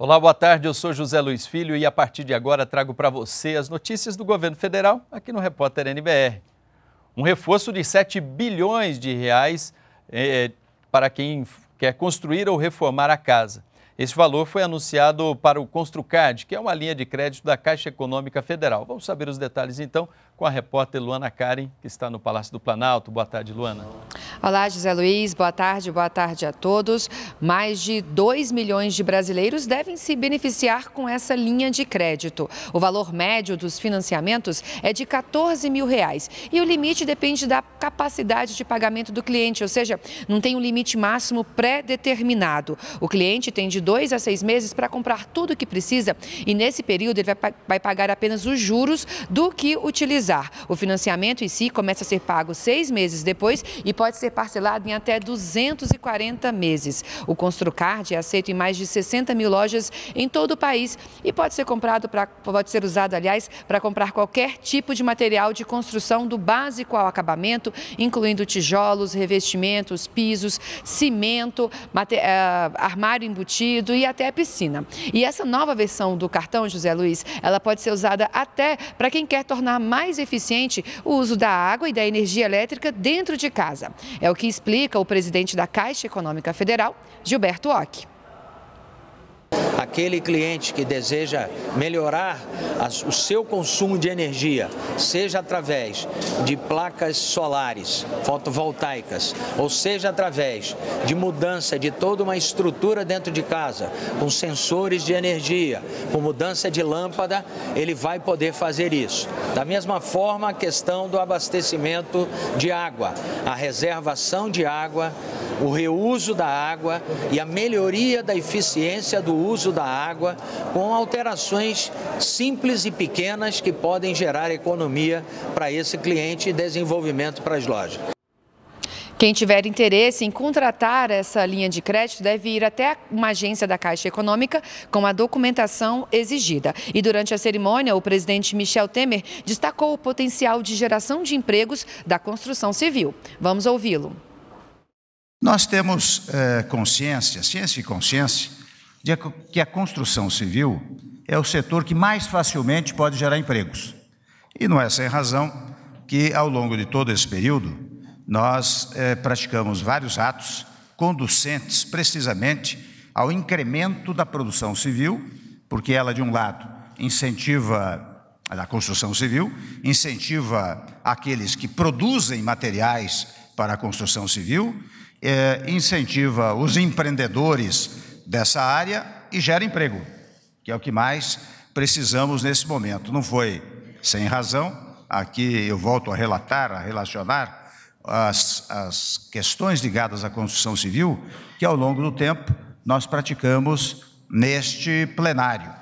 Olá, boa tarde. Eu sou José Luiz Filho e a partir de agora trago para você as notícias do governo federal aqui no Repórter NBR. Um reforço de 7 bilhões de reais eh, para quem quer construir ou reformar a casa. Esse valor foi anunciado para o Construcard, que é uma linha de crédito da Caixa Econômica Federal. Vamos saber os detalhes então com a repórter Luana Karen, que está no Palácio do Planalto. Boa tarde, Luana. Olá, José Luiz, boa tarde, boa tarde a todos. Mais de 2 milhões de brasileiros devem se beneficiar com essa linha de crédito. O valor médio dos financiamentos é de 14 mil reais e o limite depende da capacidade de pagamento do cliente, ou seja, não tem um limite máximo pré-determinado. O cliente tem de dois a seis meses para comprar tudo o que precisa e nesse período ele vai, vai pagar apenas os juros do que utilizar. O financiamento em si começa a ser pago seis meses depois e pode ser ser parcelado em até 240 meses. O ConstruCard é aceito em mais de 60 mil lojas em todo o país e pode ser comprado para pode ser usado, aliás, para comprar qualquer tipo de material de construção do básico ao acabamento, incluindo tijolos, revestimentos, pisos, cimento, mate, uh, armário embutido e até piscina. E essa nova versão do cartão, José Luiz, ela pode ser usada até para quem quer tornar mais eficiente o uso da água e da energia elétrica dentro de casa. É o que explica o presidente da Caixa Econômica Federal, Gilberto Ock aquele cliente que deseja melhorar o seu consumo de energia, seja através de placas solares fotovoltaicas, ou seja através de mudança de toda uma estrutura dentro de casa, com sensores de energia, com mudança de lâmpada, ele vai poder fazer isso. Da mesma forma, a questão do abastecimento de água, a reservação de água, o reuso da água e a melhoria da eficiência do uso uso da água, com alterações simples e pequenas que podem gerar economia para esse cliente e desenvolvimento para as lojas. Quem tiver interesse em contratar essa linha de crédito deve ir até uma agência da Caixa Econômica com a documentação exigida. E durante a cerimônia, o presidente Michel Temer destacou o potencial de geração de empregos da construção civil. Vamos ouvi-lo. Nós temos é, consciência, ciência e consciência, de que a construção civil é o setor que mais facilmente pode gerar empregos. E não é sem razão que, ao longo de todo esse período, nós eh, praticamos vários atos conducentes precisamente ao incremento da produção civil, porque ela, de um lado, incentiva a construção civil, incentiva aqueles que produzem materiais para a construção civil, eh, incentiva os empreendedores dessa área e gera emprego, que é o que mais precisamos nesse momento. Não foi sem razão, aqui eu volto a relatar, a relacionar as, as questões ligadas à construção civil que ao longo do tempo nós praticamos neste plenário.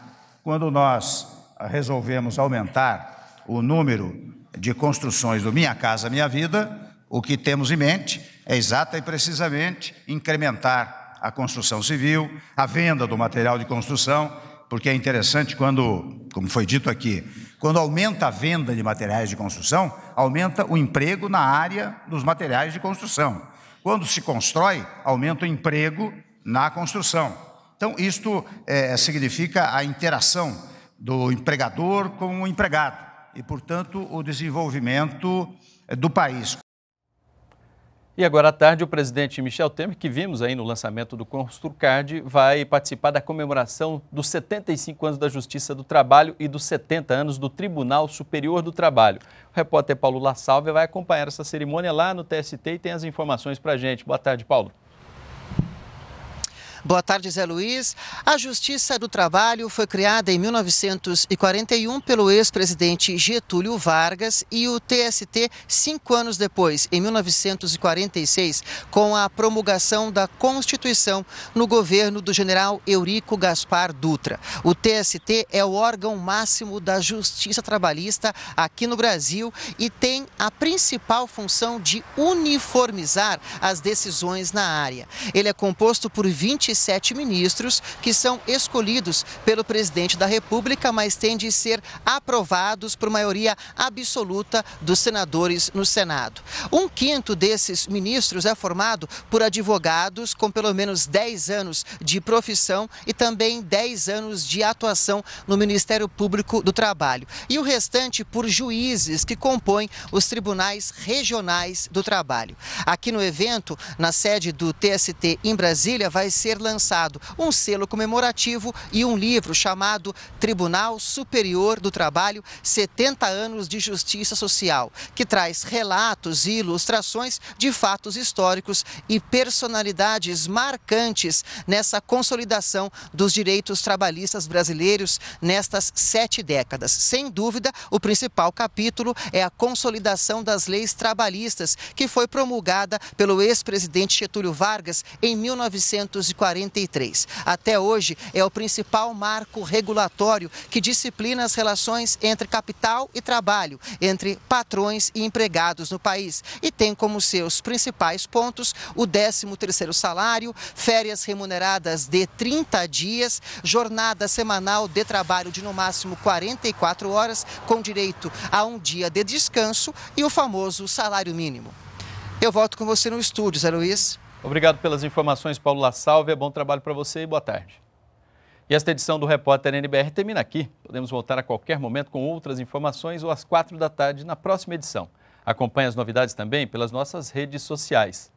Quando nós resolvemos aumentar o número de construções do Minha Casa Minha Vida, o que temos em mente é exata e precisamente incrementar a construção civil, a venda do material de construção, porque é interessante quando, como foi dito aqui, quando aumenta a venda de materiais de construção, aumenta o emprego na área dos materiais de construção. Quando se constrói, aumenta o emprego na construção. Então, isto é, significa a interação do empregador com o empregado e, portanto, o desenvolvimento é, do país. E agora à tarde, o presidente Michel Temer, que vimos aí no lançamento do Construcard, vai participar da comemoração dos 75 anos da Justiça do Trabalho e dos 70 anos do Tribunal Superior do Trabalho. O repórter Paulo La Salve vai acompanhar essa cerimônia lá no TST e tem as informações para a gente. Boa tarde, Paulo. Boa tarde, Zé Luiz. A Justiça do Trabalho foi criada em 1941 pelo ex-presidente Getúlio Vargas e o TST cinco anos depois, em 1946, com a promulgação da Constituição no governo do general Eurico Gaspar Dutra. O TST é o órgão máximo da Justiça Trabalhista aqui no Brasil e tem a principal função de uniformizar as decisões na área. Ele é composto por 25 sete ministros que são escolhidos pelo presidente da República, mas têm de ser aprovados por maioria absoluta dos senadores no Senado. Um quinto desses ministros é formado por advogados com pelo menos 10 anos de profissão e também 10 anos de atuação no Ministério Público do Trabalho. E o restante por juízes que compõem os tribunais regionais do trabalho. Aqui no evento, na sede do TST em Brasília, vai ser lançado um selo comemorativo e um livro chamado Tribunal Superior do Trabalho 70 anos de Justiça Social, que traz relatos e ilustrações de fatos históricos e personalidades marcantes nessa consolidação dos direitos trabalhistas brasileiros nestas sete décadas. Sem dúvida, o principal capítulo é a consolidação das leis trabalhistas, que foi promulgada pelo ex-presidente Getúlio Vargas em 1940. 43. Até hoje, é o principal marco regulatório que disciplina as relações entre capital e trabalho, entre patrões e empregados no país. E tem como seus principais pontos o 13º salário, férias remuneradas de 30 dias, jornada semanal de trabalho de no máximo 44 horas, com direito a um dia de descanso e o famoso salário mínimo. Eu volto com você no estúdio, Zé Luiz. Obrigado pelas informações, Paulo Lasalve. É Bom trabalho para você e boa tarde. E esta edição do Repórter NBR termina aqui. Podemos voltar a qualquer momento com outras informações ou às quatro da tarde na próxima edição. Acompanhe as novidades também pelas nossas redes sociais.